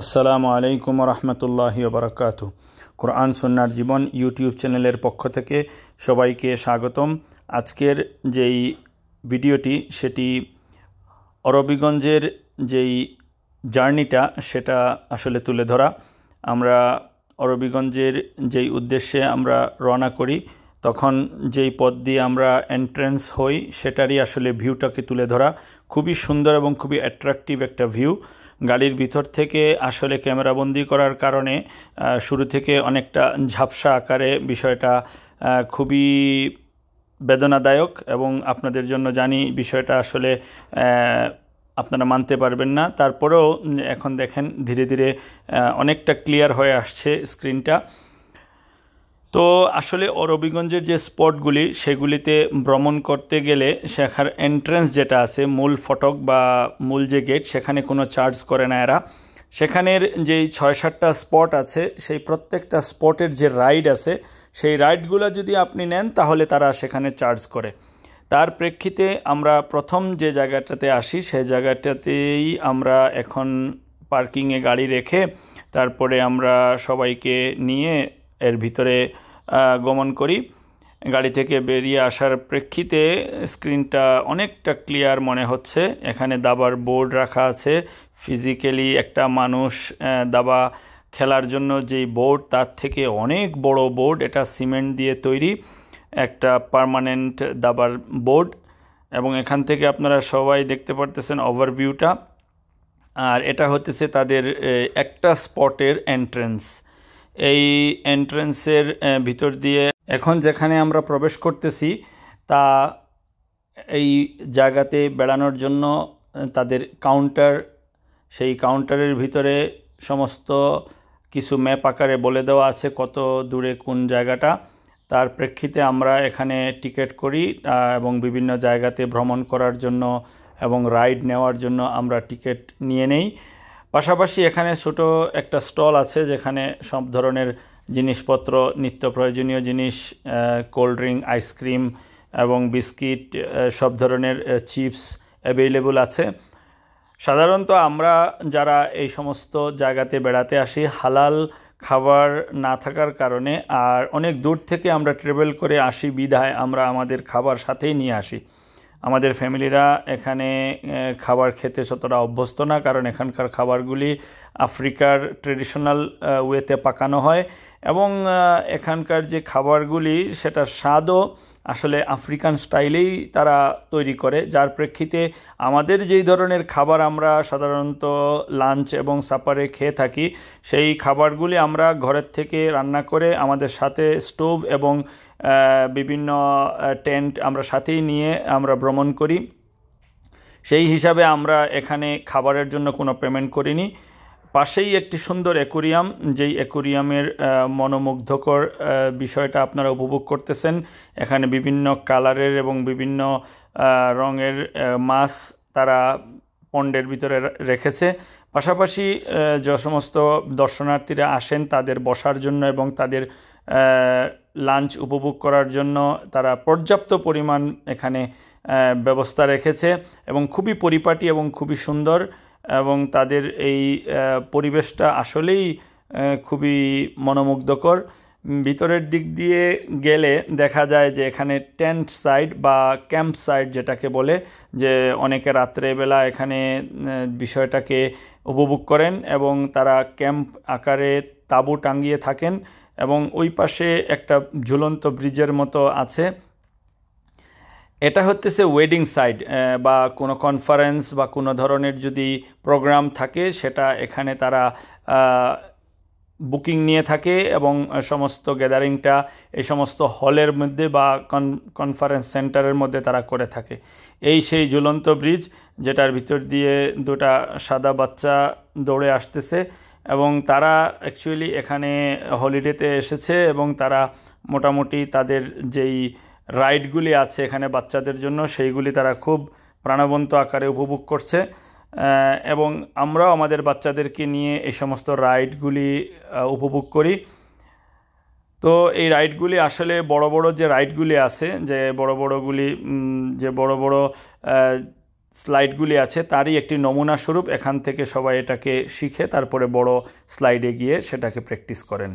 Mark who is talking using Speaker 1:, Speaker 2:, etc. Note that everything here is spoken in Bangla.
Speaker 1: আসসালামু আলাইকুম রহমতুল্লাহ বারাকাত কোরআন সন্ন্যার জীবন ইউটিউব চ্যানেলের পক্ষ থেকে সবাইকে স্বাগতম আজকের যেই ভিডিওটি সেটি অরবিগঞ্জের যেই জার্নিটা সেটা আসলে তুলে ধরা আমরা অরবিগঞ্জের যেই উদ্দেশ্যে আমরা রওনা করি তখন যেই পদ দিয়ে আমরা এন্ট্রেন্স হই সেটারই আসলে ভিউটাকে তুলে ধরা খুবই সুন্দর এবং খুবই অ্যাট্রাকটিভ একটা ভিউ গাড়ির ভিতর থেকে আসলে ক্যামেরাবন্দি করার কারণে শুরু থেকে অনেকটা ঝাপসা আকারে বিষয়টা খুবই বেদনাদায়ক এবং আপনাদের জন্য জানি বিষয়টা আসলে আপনারা মানতে পারবেন না তারপরেও এখন দেখেন ধীরে ধীরে অনেকটা ক্লিয়ার হয়ে আসছে স্ক্রিনটা তো আসলে অরবিগঞ্জের যে স্পটগুলি সেগুলিতে ভ্রমণ করতে গেলে সেখার এন্ট্রেন্স যেটা আছে মূল ফটক বা মূল যে গেট সেখানে কোনো চার্জ করে না এরা সেখানের যেই ছয় সাতটা স্পট আছে সেই প্রত্যেকটা স্পটের যে রাইড আছে সেই রাইডগুলো যদি আপনি নেন তাহলে তারা সেখানে চার্জ করে তার প্রেক্ষিতে আমরা প্রথম যে জায়গাটাতে আসি সে জায়গাটাতেই আমরা এখন পার্কিংয়ে গাড়ি রেখে তারপরে আমরা সবাইকে নিয়ে এর ভিতরে গমন করি গাড়ি থেকে বেরিয়ে আসার প্রেক্ষিতে স্ক্রিনটা অনেকটা ক্লিয়ার মনে হচ্ছে এখানে দাবার বোর্ড রাখা আছে ফিজিক্যালি একটা মানুষ দাবা খেলার জন্য যেই বোর্ড তার থেকে অনেক বড় বোর্ড এটা সিমেন্ট দিয়ে তৈরি একটা পারমানেন্ট দাবার বোর্ড এবং এখান থেকে আপনারা সবাই দেখতে পারতেছেন ওভারভিউটা আর এটা হতেছে তাদের একটা স্পটের এন্ট্রেন্স এই এন্ট্রেন্সের ভিতর দিয়ে এখন যেখানে আমরা প্রবেশ করতেছি তা এই জায়গাতে বেড়ানোর জন্য তাদের কাউন্টার সেই কাউন্টারের ভিতরে সমস্ত কিছু ম্যাপ আকারে বলে দেওয়া আছে কত দূরে কোন জায়গাটা তার প্রেক্ষিতে আমরা এখানে টিকিট করি এবং বিভিন্ন জায়গাতে ভ্রমণ করার জন্য এবং রাইড নেওয়ার জন্য আমরা টিকিট নিয়ে নেই পাশাপাশি এখানে ছোট একটা স্টল আছে যেখানে সব ধরনের জিনিসপত্র নিত্য প্রয়োজনীয় জিনিস কোল্ড ড্রিঙ্ক আইসক্রিম এবং বিস্কিট সব ধরনের চিপস অ্যাভেলেবল আছে সাধারণত আমরা যারা এই সমস্ত জায়গাতে বেড়াতে আসি হালাল খাবার না থাকার কারণে আর অনেক দূর থেকে আমরা ট্রেভেল করে আসি বিধায় আমরা আমাদের খাবার সাথেই নিয়ে আসি আমাদের ফ্যামিলিরা এখানে খাবার খেতে ততটা অভ্যস্ত না কারণ এখানকার খাবারগুলি আফ্রিকার ট্রেডিশনাল ওয়েতে পাকানো হয় এবং এখানকার যে খাবারগুলি সেটার স্বাদও আসলে আফ্রিকান স্টাইলেই তারা তৈরি করে যার প্রেক্ষিতে আমাদের যেই ধরনের খাবার আমরা সাধারণত লাঞ্চ এবং সাপারে খেয়ে থাকি সেই খাবারগুলি আমরা ঘরের থেকে রান্না করে আমাদের সাথে স্টোভ এবং বিভিন্ন টেন্ট আমরা সাথেই নিয়ে আমরা ভ্রমণ করি সেই হিসাবে আমরা এখানে খাবারের জন্য কোনো পেমেন্ট করিনি পাশেই একটি সুন্দর অ্যাকোরিয়াম যেই অ্যাকোরিয়ামের মনোমুগ্ধকর বিষয়টা আপনারা উপভোগ করতেছেন এখানে বিভিন্ন কালারের এবং বিভিন্ন রঙের মাছ তারা পণ্ডের ভিতরে রেখেছে পাশাপাশি যে সমস্ত দর্শনার্থীরা আসেন তাদের বসার জন্য এবং তাদের লাঞ্চ উপভোগ করার জন্য তারা পর্যাপ্ত পরিমাণ এখানে ব্যবস্থা রেখেছে এবং খুবই পরিপাটি এবং খুবই সুন্দর এবং তাদের এই পরিবেশটা আসলেই খুবই মনোমুগ্ধকর ভিতরের দিক দিয়ে গেলে দেখা যায় যে এখানে টেন্ট সাইড বা ক্যাম্প সাইড যেটাকে বলে যে অনেকে রাত্রেবেলা এখানে বিষয়টাকে উপভোগ করেন এবং তারা ক্যাম্প আকারে তাঁবু টাঙ্গিয়ে থাকেন এবং ওই পাশে একটা ঝুলন্ত ব্রিজের মতো আছে এটা হচ্ছে ওয়েডিং সাইড বা কোনো কনফারেন্স বা কোনো ধরনের যদি প্রোগ্রাম থাকে সেটা এখানে তারা বুকিং নিয়ে থাকে এবং সমস্ত গ্যাদারিংটা এই সমস্ত হলের মধ্যে বা কনফারেন্স সেন্টারের মধ্যে তারা করে থাকে এই সেই ঝুলন্ত ব্রিজ যেটার ভিতর দিয়ে দুটা সাদা বাচ্চা দৌড়ে আসতেছে এবং তারা অ্যাকচুয়ালি এখানে হলিডেতে এসেছে এবং তারা মোটামুটি তাদের যেই রাইডগুলি আছে এখানে বাচ্চাদের জন্য সেইগুলি তারা খুব প্রাণবন্ত আকারে উপভোগ করছে এবং আমরাও আমাদের বাচ্চাদেরকে নিয়ে এই সমস্ত রাইডগুলি উপভোগ করি তো এই রাইডগুলি আসলে বড় বড় যে রাইডগুলি আছে যে বড় বড়গুলি যে বড় বড় স্লাইডগুলি আছে তারই একটি নমুনা স্বরূপ এখান থেকে সবাই এটাকে শিখে তারপরে বড় স্লাইডে গিয়ে সেটাকে প্র্যাকটিস করেন